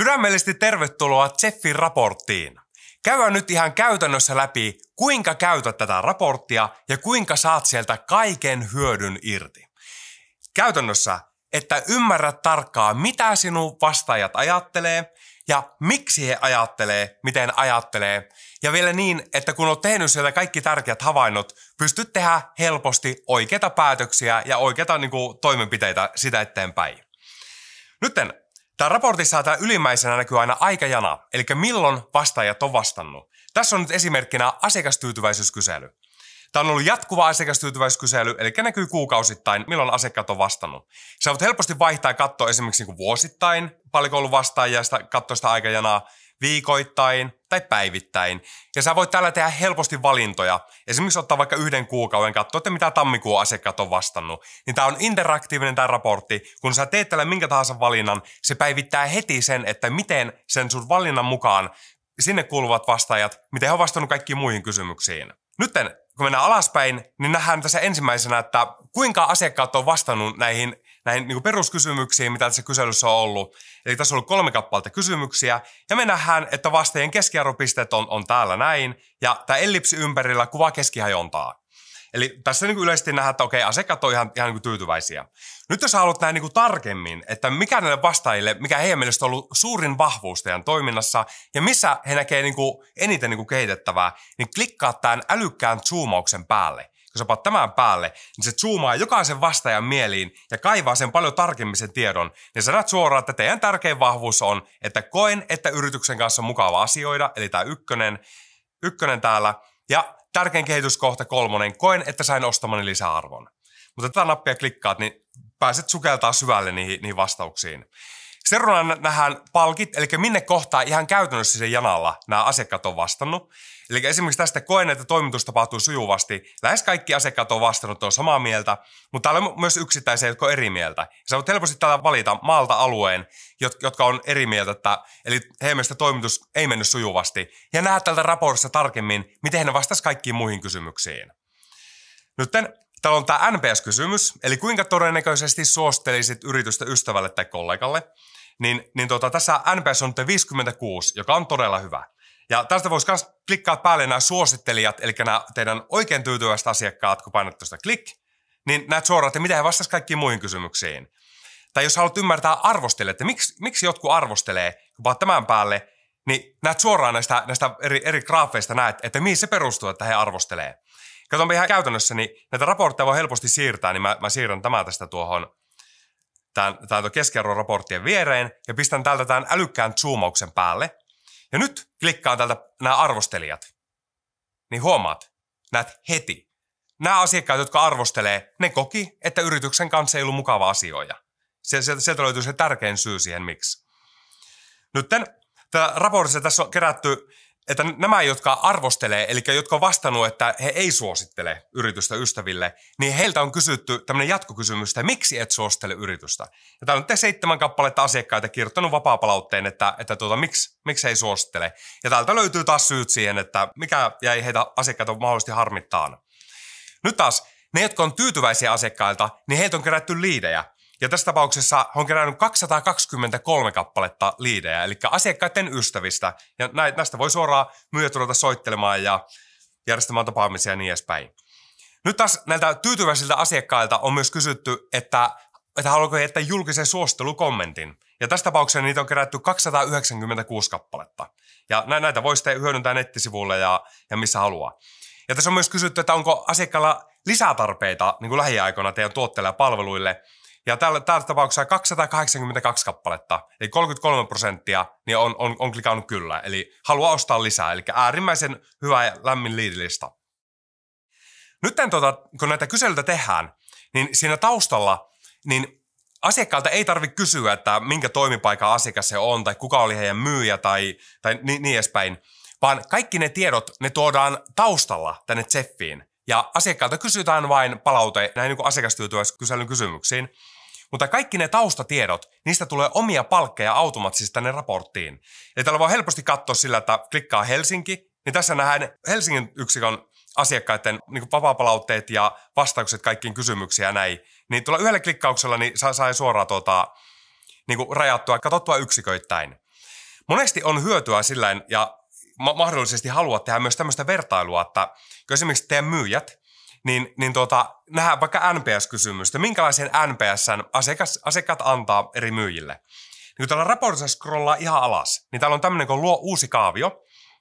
Sydämellisesti tervetuloa Jeffin raporttiin. Käydään nyt ihan käytännössä läpi, kuinka käytät tätä raporttia ja kuinka saat sieltä kaiken hyödyn irti. Käytännössä, että ymmärrät tarkkaan, mitä sinun vastaajat ajattelee ja miksi he ajattelee, miten ajattelee. Ja vielä niin, että kun olet tehnyt sieltä kaikki tärkeät havainnot, pystyt tehdä helposti oikeita päätöksiä ja oikeita niin kuin, toimenpiteitä sitä eteenpäin. Nyt Tämä raportissa tämä ylimmäisenä näkyy aina aikajana, eli milloin vastaajat on vastannut. Tässä on nyt esimerkkinä asiakastyytyväisyyskysely. Tämä on ollut jatkuva asiakastyytyväisyyskysely, eli näkyy kuukausittain, milloin asiakkaat on vastannut. Sä voit helposti vaihtaa ja katsoa esimerkiksi niin vuosittain, paljonko on ollut vastaajia, ja katsoa sitä aikajanaa, viikoittain tai päivittäin. Ja sä voit täällä tehdä helposti valintoja. Esimerkiksi ottaa vaikka yhden kuukauden katsoa, että mitä tammikuun asiakkaat on vastannut. Niin tää on interaktiivinen tämä raportti. Kun sä teet tällä minkä tahansa valinnan, se päivittää heti sen, että miten sen sun valinnan mukaan sinne kuuluvat vastaajat, miten he on vastannut kaikkiin muihin kysymyksiin. nyt kun mennään alaspäin, niin nähdään tässä ensimmäisenä, että kuinka asiakkaat on vastannut näihin näihin niin peruskysymyksiin, mitä tässä kyselyssä on ollut. Eli tässä on ollut kolme kappaletta kysymyksiä, ja me nähdään, että vastaajien keskiarvopisteet on, on täällä näin, ja tämä ellipsi ympärillä kuvaa keskihajontaa. Eli tässä niin yleisesti nähdään, että okei, asiakkaat on ihan, ihan niin tyytyväisiä. Nyt jos haluat näin niin tarkemmin, että mikä näille vastaajille, mikä heidän mielestä on ollut suurin vahvuus teidän toiminnassa ja missä he näkevät niin eniten niin kehitettävää, niin klikkaa tämän älykkään zoomauksen päälle kun sä paat tämän päälle, niin se zoomaa jokaisen vastaajan mieliin ja kaivaa sen paljon tarkemmin sen tiedon. niin sä näet suoraan, että teidän tärkein vahvuus on, että koen, että yrityksen kanssa on mukava asioida, eli tämä ykkönen, ykkönen täällä. Ja tärkein kehityskohta kolmonen, koen, että sain ostamani lisäarvon. Mutta tätä nappia klikkaat, niin pääset sukeltaa syvälle niihin, niihin vastauksiin. Seuraavana nähdään palkit, eli minne kohtaa ihan käytännössä sen janalla nämä asiakkaat on vastannut. Eli esimerkiksi tästä koen, että toimitus tapahtuu sujuvasti. Lähes kaikki asiakkaat on vastannut, on samaa mieltä, mutta täällä on myös yksittäisiä, jotka on eri mieltä. Ja sä voit helposti täällä valita maalta alueen, jotka on eri mieltä, että, eli heidän mielestä toimitus ei mennyt sujuvasti. Ja nähdään tältä raportissa tarkemmin, miten ne vastasivat kaikkiin muihin kysymyksiin. Nyt Täällä on tämä NPS-kysymys, eli kuinka todennäköisesti suostelisit yritystä ystävälle tai kollegalle niin, niin tota, tässä NPS on 56, joka on todella hyvä. Ja tästä voisi myös klikkaa päälle nämä suosittelijat, eli nämä teidän oikein tyytyväiset asiakkaat, kun painat tuosta klik, niin näet suoraan, että mitä he vastasivat kaikkiin muihin kysymyksiin. Tai jos haluat ymmärtää arvostele, että miksi, miksi jotkut arvostelee, kun paat tämän päälle, niin näet suoraan näistä, näistä eri, eri graafeista näet, että mihin se perustuu, että he arvostelee. Katsotaan ihan käytännössä, niin näitä raportteja voi helposti siirtää, niin mä, mä siirrän tämä tästä tuohon tämän, tämän keskiarvon raporttien viereen ja pistän täältä tämän älykkään zoomauksen päälle. Ja nyt klikkaan täältä nämä arvostelijat. Niin huomaat, näet heti. Nämä asiakkaat, jotka arvostelee, ne koki, että yrityksen kanssa ei ollut mukava asioja. Sieltä, sieltä löytyy se tärkein syy siihen, miksi. Nyt tämän, raportissa tässä on kerätty että nämä, jotka arvostelee, eli jotka on vastannut, että he ei suosittele yritystä ystäville, niin heiltä on kysytty tämmöinen jatkokysymys, että miksi et suosittele yritystä? Ja täällä on te seitsemän kappaletta asiakkaita kirjoittanut vapaa-palautteen, että, että tuota, miksi, miksi ei suosittele. Ja täältä löytyy taas syyt siihen, että mikä jäi heitä asiakkaita mahdollisesti harmittaan. Nyt taas ne, jotka on tyytyväisiä asiakkailta, niin heiltä on kerätty liidejä. Ja tässä tapauksessa on kerännyt 223 kappaletta liidejä, eli asiakkaiden ystävistä. Ja näistä voi suoraan myötä soittelemaan ja järjestämään tapaamisia ja niin edespäin. Nyt taas näiltä tyytyväisiltä asiakkailta on myös kysytty, että, että haluatko jättää julkisen suostelukommentin. Ja tässä tapauksessa niitä on kerätty 296 kappaletta. Ja näitä voi sitten hyödyntää nettisivuille ja, ja missä haluaa. Ja tässä on myös kysytty, että onko asiakkaalla lisätarpeita niin kuin lähiaikoina teidän tuotteille ja palveluille – ja tällä, tällä tapauksessa 282 kappaletta, eli 33 prosenttia, niin on, on, on klikannut kyllä. Eli haluaa ostaa lisää, eli äärimmäisen hyvä ja lämmin liidilista. Nyt tämän, tuota, kun näitä kyselyitä tehdään, niin siinä taustalla niin asiakkaalta ei tarvitse kysyä, että minkä toimipaikan asiakas se on tai kuka oli heidän myyjä tai, tai niin, niin edespäin, vaan kaikki ne tiedot ne tuodaan taustalla tänne Zeffiin. Ja asiakkaalta kysytään vain palaute näin niin kyselyn kysymyksiin. Mutta kaikki ne taustatiedot, niistä tulee omia palkkeja automaattisesti tänne raporttiin. Eli täällä voi helposti katsoa sillä, että klikkaa Helsinki, niin tässä nähdään Helsingin yksikön asiakkaiden niin kuin vapaapalautteet ja vastaukset kaikkiin kysymyksiin ja näin. Niin tuolla yhdellä klikkauksella niin saa saa suoraan tuota, niin rajattua, katsottua yksiköittäin. Monesti on hyötyä sillä ja ma- mahdollisesti haluat tehdä myös tämmöistä vertailua, että kun esimerkiksi teidän myyjät, niin, niin tuota, nähdään vaikka NPS-kysymystä, minkälaisen NPSn asiakas, asiakkaat antaa eri myyjille. Niin kun täällä raportissa scrollaa ihan alas, niin täällä on tämmöinen, kun luo uusi kaavio,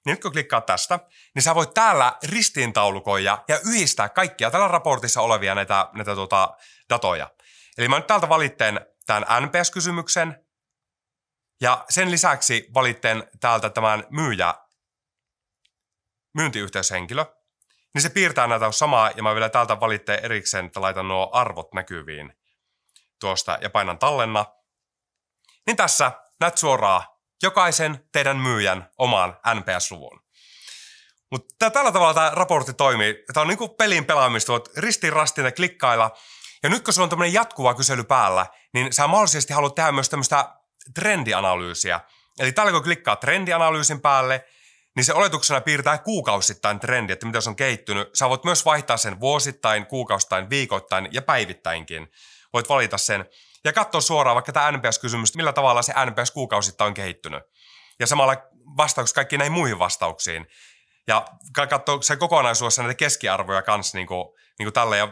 niin nyt kun klikkaa tästä, niin sä voit täällä ristiintaulukoja ja yhdistää kaikkia tällä raportissa olevia näitä, näitä tuota, datoja. Eli mä nyt täältä valitteen tämän NPS-kysymyksen, ja sen lisäksi valitteen täältä tämän myyjä myyntiyhteyshenkilö, niin se piirtää näitä samaa ja mä vielä täältä valitteen erikseen, että laitan nuo arvot näkyviin tuosta ja painan tallenna. Niin tässä näet suoraan jokaisen teidän myyjän omaan NPS-luvun. Mutta tällä tavalla tämä raportti toimii. Tämä on niin kuin pelin pelaamista, voit ristiin rastiin ja klikkailla. Ja nyt kun sulla on tämmöinen jatkuva kysely päällä, niin sä mahdollisesti haluat tehdä myös tämmöistä trendianalyysiä. Eli täällä kun klikkaa trendianalyysin päälle – niin se oletuksena piirtää kuukausittain trendi, että mitä se on kehittynyt. Sä voit myös vaihtaa sen vuosittain, kuukausittain, viikoittain ja päivittäinkin. Voit valita sen ja katsoa suoraan vaikka tämä NPS-kysymys, millä tavalla se NPS kuukausittain on kehittynyt. Ja samalla vastaukset kaikkiin näihin muihin vastauksiin. Ja katsoa se kokonaisuudessa näitä keskiarvoja kanssa niin kuin, niin kuin tälle. Ja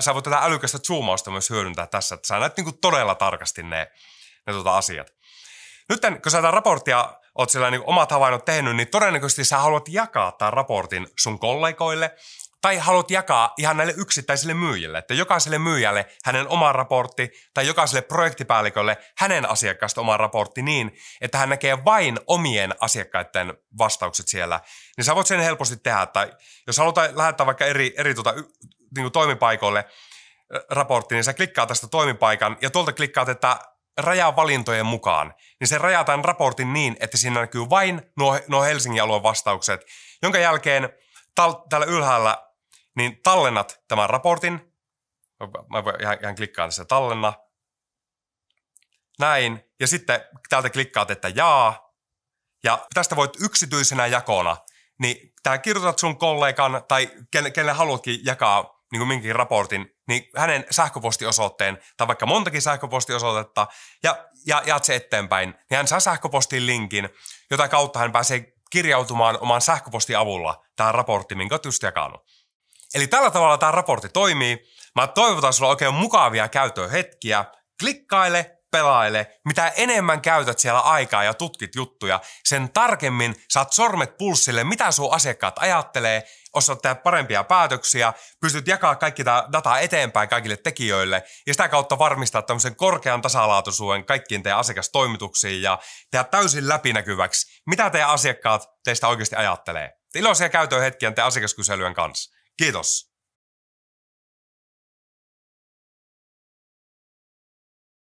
sä voit tätä älykästä zoomausta myös hyödyntää tässä, että sä näet niin kuin todella tarkasti ne, ne tuota asiat. Nyt kun sä tätä raporttia oot sillä niin omat havainnot tehnyt, niin todennäköisesti sä haluat jakaa tämän raportin sun kollegoille tai haluat jakaa ihan näille yksittäisille myyjille, että jokaiselle myyjälle hänen oma raportti tai jokaiselle projektipäällikölle hänen asiakkaasta oma raportti niin, että hän näkee vain omien asiakkaiden vastaukset siellä, niin sä voit sen helposti tehdä. Tai jos haluat lähettää vaikka eri, eri tuota, niin toimipaikoille raportti, niin sä klikkaa tästä toimipaikan ja tuolta klikkaat, että rajaa valintojen mukaan, niin se rajataan raportin niin, että siinä näkyy vain nuo, nuo Helsingin alueen vastaukset, jonka jälkeen tal- täällä ylhäällä niin tallennat tämän raportin. Mä ihan, ihan klikkaa tässä tallenna. Näin. Ja sitten täältä klikkaat, että jaa. Ja tästä voit yksityisenä jakona, niin tämä kirjoitat sun kollegan tai kenelle, kenelle haluatkin jakaa niin kuin minkin raportin, niin hänen sähköpostiosoitteen tai vaikka montakin sähköpostiosoitetta ja, ja jaat se eteenpäin, niin hän saa sähköpostin linkin, jota kautta hän pääsee kirjautumaan oman sähköpostin avulla tähän raportti, minkä olet just jakanut. Eli tällä tavalla tämä raportti toimii. Mä toivotan sulla oikein mukavia käyttöhetkiä, Klikkaile, pelaile. Mitä enemmän käytät siellä aikaa ja tutkit juttuja, sen tarkemmin saat sormet pulssille, mitä sun asiakkaat ajattelee osaat tehdä parempia päätöksiä, pystyt jakaa kaikki tämä dataa eteenpäin kaikille tekijöille ja sitä kautta varmistaa tämmöisen korkean tasalaatuisuuden kaikkiin teidän asiakastoimituksiin ja tehdä täysin läpinäkyväksi, mitä teidän asiakkaat teistä oikeasti ajattelee. Iloisia käytön hetkiä teidän asiakaskyselyjen kanssa. Kiitos.